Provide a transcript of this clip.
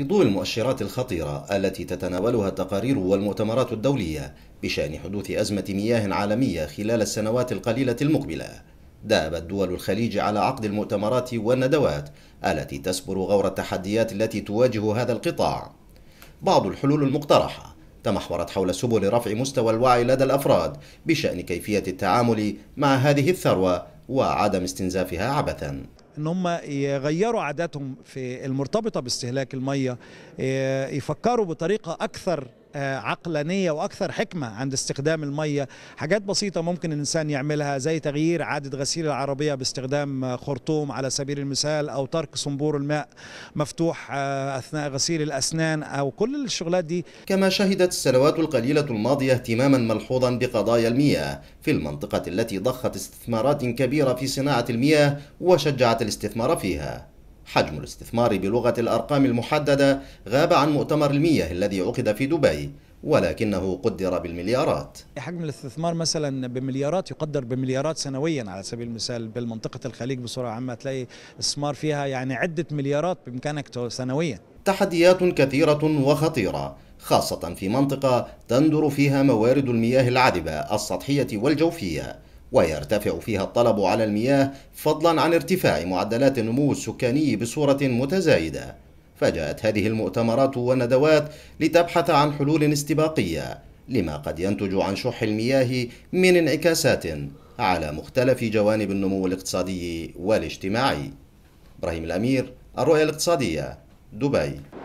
في ضوء المؤشرات الخطيرة التي تتناولها التقارير والمؤتمرات الدولية بشأن حدوث أزمة مياه عالمية خلال السنوات القليلة المقبلة دابت دول الخليج على عقد المؤتمرات والندوات التي تسبر غور التحديات التي تواجه هذا القطاع بعض الحلول المقترحة تمحورت حول سبل رفع مستوى الوعي لدى الأفراد بشأن كيفية التعامل مع هذه الثروة وعدم استنزافها عبثاً ان هم يغيروا عاداتهم في المرتبطه باستهلاك الميه آه، يفكروا بطريقه اكثر آه، عقلانيه واكثر حكمه عند استخدام الميه حاجات بسيطه ممكن الانسان يعملها زي تغيير عاده غسيل العربيه باستخدام خرطوم على سبيل المثال او ترك صنبور الماء مفتوح آه، اثناء غسيل الاسنان او كل الشغلات دي كما شهدت السنوات القليله الماضيه اهتماما ملحوظا بقضايا المياه في المنطقه التي ضخت استثمارات كبيره في صناعه المياه وشجعت الاستثمار فيها حجم الاستثمار بلغة الأرقام المحددة غاب عن مؤتمر المياه الذي عقد في دبي ولكنه قدر بالمليارات حجم الاستثمار مثلا بمليارات يقدر بمليارات سنويا على سبيل المثال بالمنطقة الخليج بصورة عامة تلاقي استثمار فيها يعني عدة مليارات بإمكانك سنويا تحديات كثيرة وخطيرة خاصة في منطقة تندر فيها موارد المياه العذبة السطحية والجوفية ويرتفع فيها الطلب على المياه فضلا عن ارتفاع معدلات النمو السكاني بصورة متزايدة فجاءت هذه المؤتمرات والندوات لتبحث عن حلول استباقية لما قد ينتج عن شح المياه من انعكاسات على مختلف جوانب النمو الاقتصادي والاجتماعي إبراهيم الأمير الرؤية الاقتصادية دبي